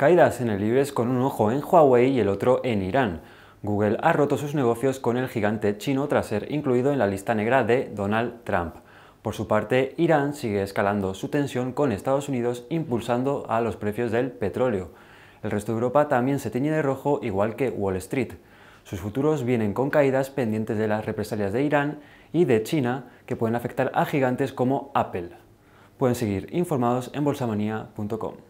Caídas en el IBEX con un ojo en Huawei y el otro en Irán. Google ha roto sus negocios con el gigante chino tras ser incluido en la lista negra de Donald Trump. Por su parte, Irán sigue escalando su tensión con Estados Unidos impulsando a los precios del petróleo. El resto de Europa también se tiñe de rojo igual que Wall Street. Sus futuros vienen con caídas pendientes de las represalias de Irán y de China que pueden afectar a gigantes como Apple. Pueden seguir informados en bolsamanía.com.